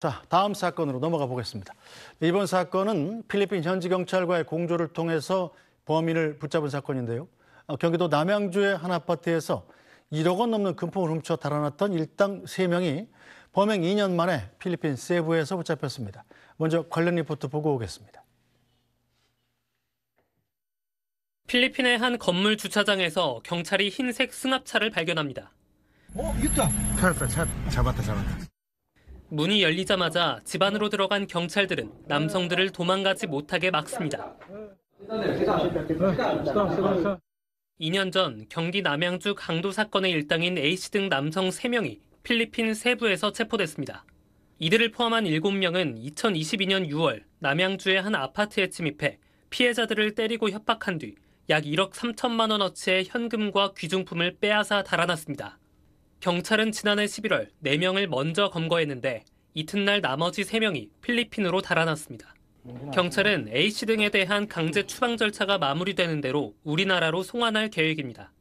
자, 다음 사건으로 넘어가 보겠습니다. 이번 사건은 필리핀 현지 경찰과의 공조를 통해서 범인을 붙잡은 사건인데요. 어, 경기도 남양주의 한 아파트에서 1억 원 넘는 금품을 훔쳐 달아났던 일당 3명이 범행 2년 만에 필리핀 세부에서 붙잡혔습니다. 먼저 관련 리포트 보고 오겠습니다. 필리핀의 한 건물 주차장에서 경찰이 흰색 승합차를 발견합니다. 어, 있다. 잡았다, 잡았다. 문이 열리자마자 집 안으로 들어간 경찰들은 남성들을 도망가지 못하게 막습니다. 2년 전 경기 남양주 강도 사건의 일당인 A씨 등 남성 3명이 필리핀 세부에서 체포됐습니다. 이들을 포함한 7명은 2022년 6월 남양주의 한 아파트에 침입해 피해자들을 때리고 협박한 뒤 약 1억 3천만 원어치의 현금과 귀중품을 빼앗아 달아났습니다. 경찰은 지난해 11월 4명을 먼저 검거했는데 이튿날 나머지 3명이 필리핀으로 달아났습니다. 경찰은 A씨 등에 대한 강제 추방 절차가 마무리되는 대로 우리나라로 송환할 계획입니다.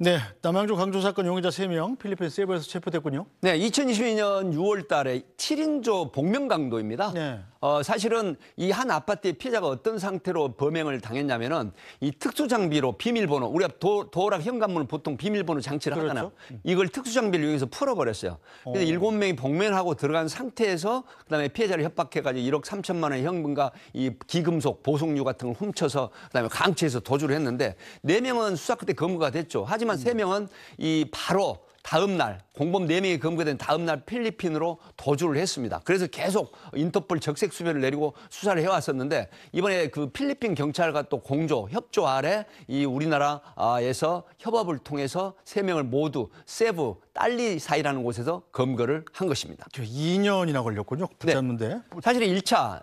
네, 남양주 강조 사건 용의자 3명 필리핀 세부에서 체포됐군요. 네, 2022년 6월 달에 7인조 복면 강도입니다. 네. 어, 사실은 이 한 아파트의 피해자가 어떤 상태로 범행을 당했냐면은 이 특수 장비로 비밀번호 우리가 도, 도락 현관문은 보통 비밀번호 장치를 그렇죠. 하잖아요. 음. 이걸 특수 장비를 이용해서 풀어 버렸어요. 근데 어. 일곱 명이 복면하고 들어간 상태에서 그다음에 피해자를 협박해 가지고 1억 3천만 원의 현금과 이 기금속 보석류 같은 걸 훔쳐서 그다음에 강제해서 도주를 했는데 네 명은 수사 끝에 검거가 됐죠. 하지만 하지만 세 명은 이 바로 다음 날 공범 네명이 검거된 다음 날 필리핀으로 도주를 했습니다. 그래서 계속 인터폴 적색 수배를 내리고 수사를 해왔었는데 이번에 그 필리핀 경찰과 또 공조 협조 아래 이 우리나라에서 협업을 통해서 세명을 모두 세부 딸리 사이라는 곳에서 검거를 한 것입니다. 2년이나 걸렸군요. 네. 붙잡는데. 사실 1차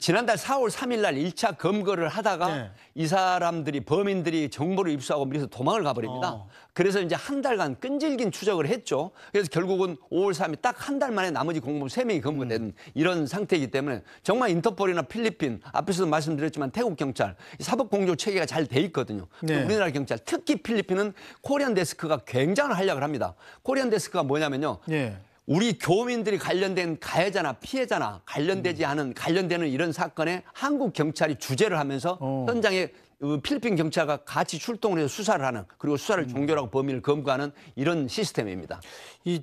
지난달 4월 3일 날 1차 검거를 하다가 네. 이 사람들이 범인들이 정보를 입수하고 미리서 도망을 가버립니다. 어. 그래서 이제 한 달간 끈질긴 추적을 했죠. 그래서 결국은 5월 3일 딱 한 달 만에 나머지 공무원 3명이 검거된 음. 이런 상태이기 때문에 정말 인터폴이나 필리핀 앞에서도 말씀드렸지만 태국 경찰 사법 공조 체계가 잘 돼 있거든요. 네. 우리나라 경찰 특히 필리핀은 코리안 데스크가 굉장한 활약을 합니다. 코리안 데스크가 뭐냐면요. 네. 우리 교민들이 관련된 가해자나 피해자나 관련되지 음. 않은 관련되는 이런 사건에 한국 경찰이 주재를 하면서 어. 현장에 그 필리핀 경찰과 같이 출동을 해서 수사를 하는 그리고 수사를 음. 종결하고 범인을 검거하는 이런 시스템입니다. 이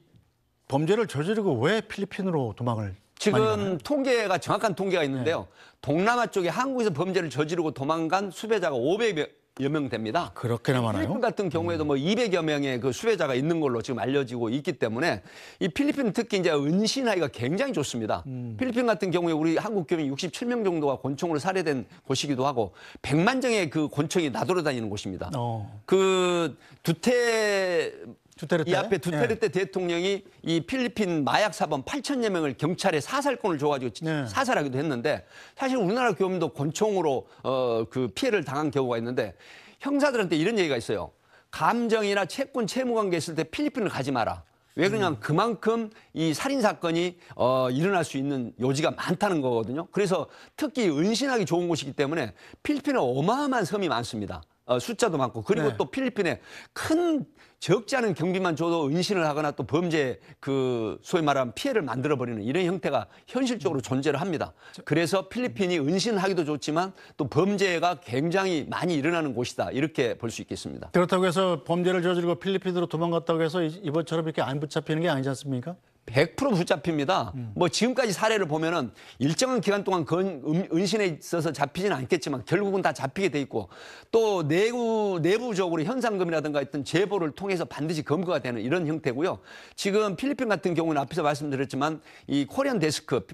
범죄를 저지르고 왜 필리핀으로 도망을 지금 통계가 정확한 통계가 있는데요. 네. 동남아 쪽에 한국에서 범죄를 저지르고 도망간 수배자가 500여, 여 명됩니다. 그렇게나 많아요? 필리핀 같은 경우에도 뭐 200여 명의 그 수배자가 있는 걸로 지금 알려지고 있기 때문에 이 필리핀 특히 이제 은신하기가 굉장히 좋습니다. 음. 필리핀 같은 경우에 우리 한국 교민 67명 정도가 권총으로 살해된 곳이기도 하고 100만 정의 그권총이 나돌아다니는 곳입니다. 어. 그두테 두테르테? 이 앞에 두테르테 예. 대통령이 이 필리핀 마약 사범 8천여 명을 경찰에 사살권을 줘가지고 예. 사살하기도 했는데 사실 우리나라 교민도 권총으로 어, 그 피해를 당한 경우가 있는데 형사들한테 이런 얘기가 있어요. 감정이나 채권 채무 관계 있을 때 필리핀을 가지 마라. 왜 그러냐면 음. 그만큼 이 살인 사건이 어, 일어날 수 있는 요지가 많다는 거거든요. 그래서 특히 은신하기 좋은 곳이기 때문에 필리핀은 어마어마한 섬이 많습니다. 어, 숫자도 많고 그리고 네. 또 필리핀에 큰 적지 않은 경비만 줘도 은신을 하거나 또 범죄 그 소위 말하면 피해를 만들어 버리는 이런 형태가 현실적으로 음. 존재를 합니다. 그래서 필리핀이 음. 은신하기도 좋지만 또 범죄가 굉장히 많이 일어나는 곳이다 이렇게 볼 수 있겠습니다. 그렇다고 해서 범죄를 저지르고 필리핀으로 도망갔다고 해서 이번처럼 이렇게 안 붙잡히는 게 아니지 않습니까? 100% 붙잡힙니다. 음. 뭐 지금까지 사례를 보면은 일정한 기간 동안 건, 음, 은신에 있어서 잡히지는 않겠지만 결국은 다 잡히게 돼 있고 또 내부 내부적으로 현상금이라든가 했던 제보를 통해서 반드시 검거가 되는 이런 형태고요. 지금 필리핀 같은 경우는 앞에서 말씀드렸지만 이 코리안 데스크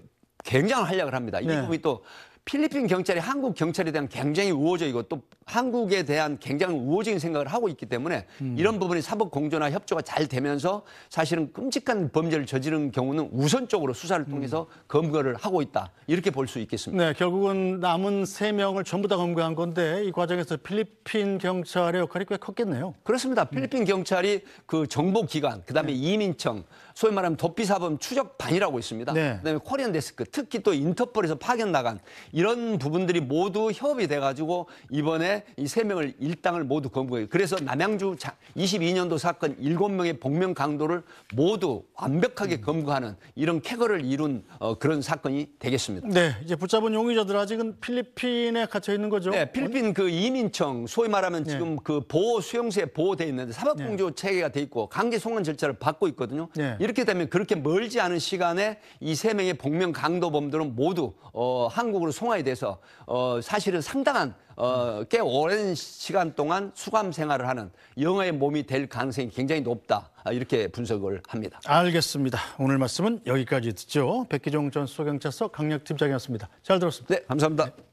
굉장한 활약을 합니다. 이 네. 부분이 또 필리핀 경찰이 한국 경찰에 대한 굉장히 우호적이고 또 한국에 대한 굉장히 우호적인 생각을 하고 있기 때문에 음. 이런 부분이 사법 공조나 협조가 잘 되면서 사실은 끔찍한 범죄를 저지른 경우는 우선적으로 수사를 음. 통해서 음. 검거를 하고 있다 이렇게 볼 수 있겠습니다. 네, 결국은 남은 세 명을 전부 다 검거한 건데 이 과정에서 필리핀 경찰의 역할이 꽤 컸겠네요. 그렇습니다. 음. 필리핀 음. 경찰이 그 정보기관 그다음에 네. 이민청 소위 말하면 도피사범 추적반이라고 있습니다. 네. 그다음에 코리안 데스크 특히 또 인터폴에서 파견 나간 이런 부분들이 모두 협업이 돼가지고 이번에 이 세 명을 일당을 모두 검거해요. 그래서 남양주 22년도 사건 일곱 명의 복면 강도를 모두 완벽하게 검거하는 이런 쾌거를 이룬 어, 그런 사건이 되겠습니다. 네, 이제 붙잡은 용의자들 아직은 필리핀에 갇혀 있는 거죠? 네, 필리핀 그 이민청 소위 말하면 네. 지금 네. 그 보호 수용소에 보호돼 있는데 사법공조 네. 체계가 돼 있고 강제 송환 절차를 받고 있거든요. 네. 이렇게 되면 그렇게 멀지 않은 시간에 이 세 명의 복면 강도범들은 모두 어, 한국으로 송 영화에 대해서 어, 사실은 상당한 어, 꽤 오랜 시간 동안 수감 생활을 하는 영화의 몸이 될 가능성이 굉장히 높다 아, 이렇게 분석을 합니다. 알겠습니다. 오늘 말씀은 여기까지 듣죠. 백기종 전수경찰서 강력팀장이었습니다. 잘 들었습니다. 네, 감사합니다. 네.